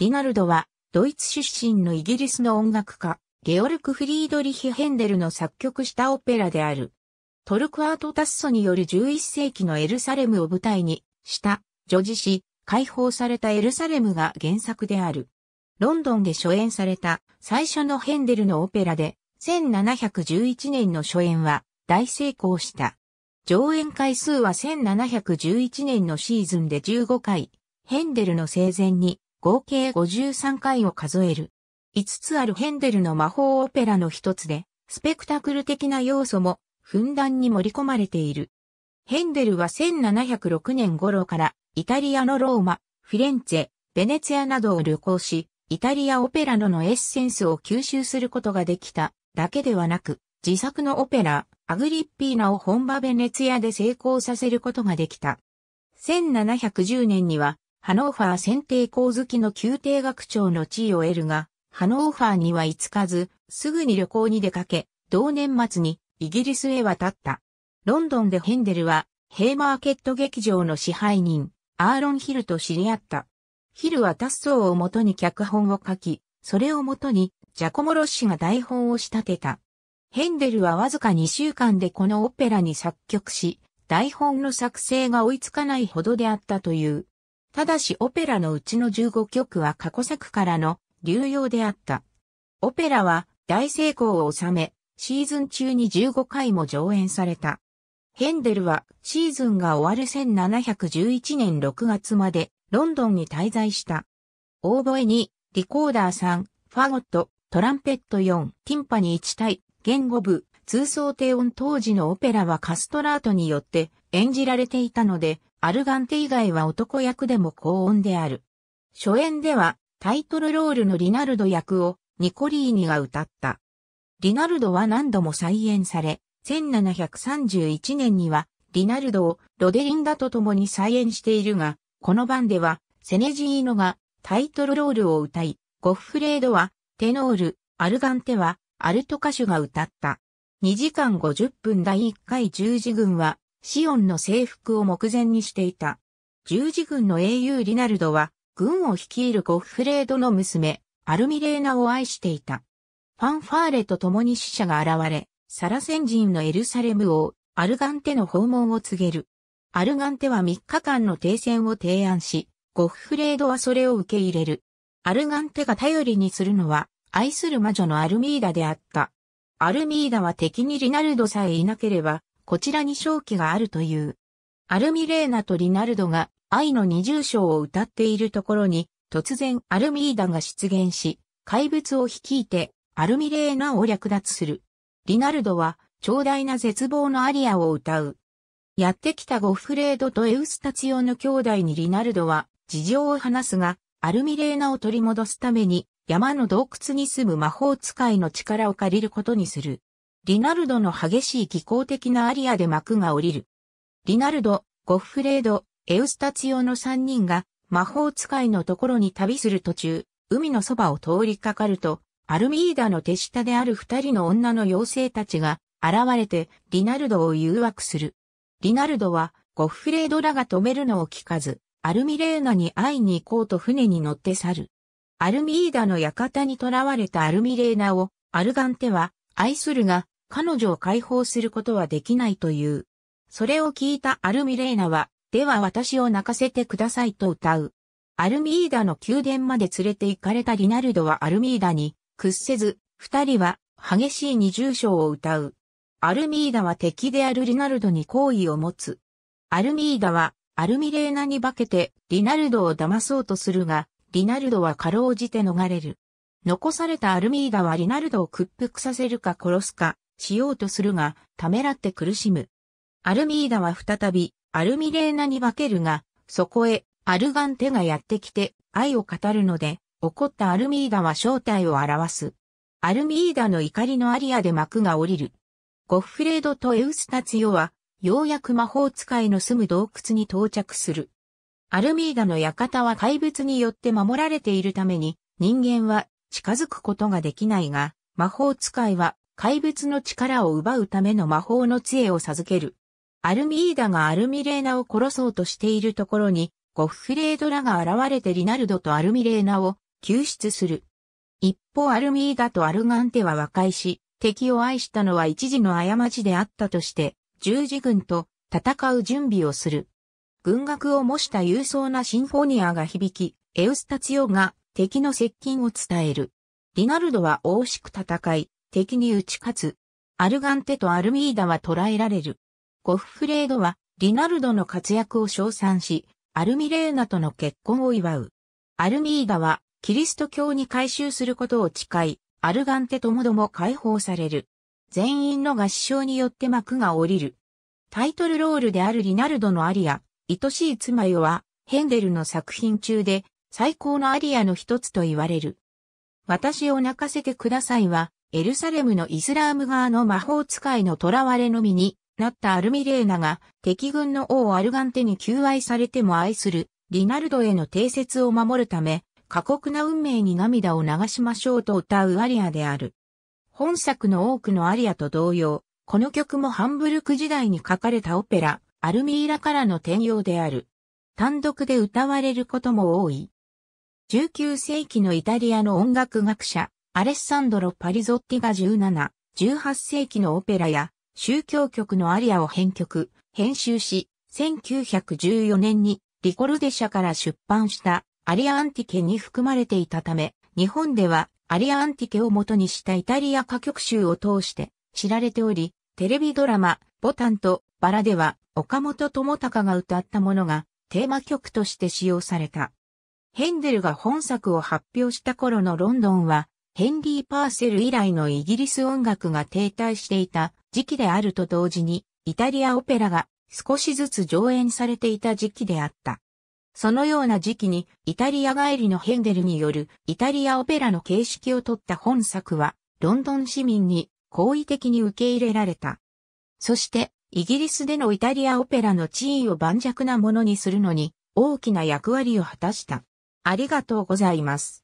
リナルドは、ドイツ出身のイギリスの音楽家、ゲオルク・フリードリヒ・ヘンデルの作曲したオペラである。トルクアート・タッソによる11世紀のエルサレムを舞台にした、女児詩、解放されたエルサレムが原作である。ロンドンで初演された最初のヘンデルのオペラで、1711年の初演は大成功した。上演回数は1711年のシーズンで15回、ヘンデルの生前に合計53回を数える。5つあるヘンデルの魔法オペラの一つで、スペクタクル的な要素もふんだんに盛り込まれている。ヘンデルは1706年頃からイタリアのローマ、フィレンツェ、ベネツィアなどを旅行し、イタリアオペラののエッセンスを吸収することができただけではなく、自作のオペラ、アグリッピーナを本場ベネツィアで成功させることができた。1710年にはハノーファー選定校好きの宮廷学長の地位を得るが、ハノーファーにはつかず、すぐに旅行に出かけ、同年末にイギリスへ渡った。ロンドンでヘンデルは、ヘイマーケット劇場の支配人、アーロン・ヒルと知り合った。ヒルはタッソーをもとに脚本を書き、それをもとに、ジャコモロッシが台本を仕立てた。ヘンデルはわずか2週間でこのオペラに作曲し、台本の作成が追いつかないほどであったという。ただしオペラのうちの15曲は過去作からの流用であった。オペラは大成功を収め、シーズン中に15回も上演された。ヘンデルはシーズンが終わる1711年6月までロンドンに滞在した。オーボエにリコーダー3、ファゴット、トランペット4、ティンパニー1体、言語部、通奏低音当時のオペラはカストラートによって演じられていたので、アルガンテ以外は男役でも高音である。初演ではタイトルロールのリナルド役をニコリーニが歌った。リナルドは何度も再演され、1731年にはリナルドをロデリンダと共に再演しているが、この版ではセネジーノがタイトルロールを歌い、ゴッフレードはテノール、アルガンテはアルト歌手が歌った。2時間50分第1回十字軍はシオンの征服を目前にしていた。十字軍の英雄リナルドは、軍を率いるゴッフレードの娘、アルミレーナを愛していた。ファンファーレと共に死者が現れ、サラセン人のエルサレム王、アルガンテの訪問を告げる。アルガンテは3日間の停戦を提案し、ゴッフレードはそれを受け入れる。アルガンテが頼りにするのは、愛する魔女のアルミーダであった。アルミーダは敵にリナルドさえいなければ、こちらに勝機があるという。アルミレーナとリナルドが愛の二重唱を歌っているところに、突然アルミーダが出現し、怪物を率いてアルミレーナを略奪する。リナルドは、長大な絶望のアリアを歌う。やってきたゴフレードとエウスタチオの兄弟にリナルドは、事情を話すが、アルミレーナを取り戻すために、山の洞窟に住む魔法使いの力を借りることにする。リナルドの激しい気候的なアリアで幕が降りる。リナルド、ゴッフレード、エウスタツヨの三人が魔法使いのところに旅する途中、海のそばを通りかかると、アルミーダの手下である二人の女の妖精たちが現れてリナルドを誘惑する。リナルドはゴッフレードらが止めるのを聞かず、アルミレーナに会いに行こうと船に乗って去る。アルミーダの館に囚われたアルミレーナをアルガンテは愛するが彼女を解放することはできないという。それを聞いたアルミレーナは、では私を泣かせてくださいと歌う。アルミーダの宮殿まで連れて行かれたリナルドはアルミーダに屈せず、二人は激しい二重唱を歌う。アルミーダは敵であるリナルドに好意を持つ。アルミーダはアルミレーナに化けてリナルドを騙そうとするが、リナルドはかろうじて逃れる。残されたアルミーダはリナルドを屈服させるか殺すか、しようとするが、ためらって苦しむ。アルミーダは再び、アルミレーナに化けるが、そこへ、アルガンテがやってきて、愛を語るので、怒ったアルミーダは正体を表す。アルミーダの怒りのアリアで幕が降りる。ゴッフレードとエウスタツヨは、ようやく魔法使いの住む洞窟に到着する。アルミーダの館は怪物によって守られているために、人間は近づくことができないが、魔法使いは怪物の力を奪うための魔法の杖を授ける。アルミーダがアルミレーナを殺そうとしているところに、ゴフレードらが現れてリナルドとアルミレーナを救出する。一方アルミーダとアルガンテは和解し、敵を愛したのは一時の過ちであったとして、十字軍と戦う準備をする。軍楽を模した勇壮なシンフォニアが響き、エウスタツヨが敵の接近を伝える。リナルドは大しく戦い、敵に打ち勝つ。アルガンテとアルミーダは捕らえられる。ゴフフレードは、リナルドの活躍を称賛し、アルミレーナとの結婚を祝う。アルミーダは、キリスト教に改宗することを誓い、アルガンテともども解放される。全員の合唱によって幕が降りる。タイトルロールであるリナルドのアリア、愛しい妻よは、ヘンデルの作品中で、最高のアリアの一つと言われる。私を泣かせてくださいは、エルサレムのイスラーム側の魔法使いの囚われのみになったアルミレーナが敵軍の王アルガンテに求愛されても愛するリナルドへの定説を守るため過酷な運命に涙を流しましょうと歌うアリアである。本作の多くのアリアと同様、この曲もハンブルク時代に書かれたオペラ、アルミーラからの転用である。単独で歌われることも多い。19世紀のイタリアの音楽学者、アレッサンドロ・パリゾッティが17、18世紀のオペラや宗教曲のアリアを編曲、編集し、1914年にリコルデ社から出版したアリア・アンティケに含まれていたため、日本ではアリア・アンティケを元にしたイタリア歌曲集を通して知られており、テレビドラマ、ボタンとバラでは岡本智隆が歌ったものがテーマ曲として使用された。ヘンデルが本作を発表した頃のロンドンはヘンリー・パーセル以来のイギリス音楽が停滞していた時期であると同時に、イタリアオペラが少しずつ上演されていた時期であった。そのような時期に、イタリア帰りのヘンデルによるイタリアオペラの形式をとった本作は、ロンドン市民に好意的に受け入れられた。そして、イギリスでのイタリアオペラの地位を盤石なものにするのに、大きな役割を果たした。ありがとうございます。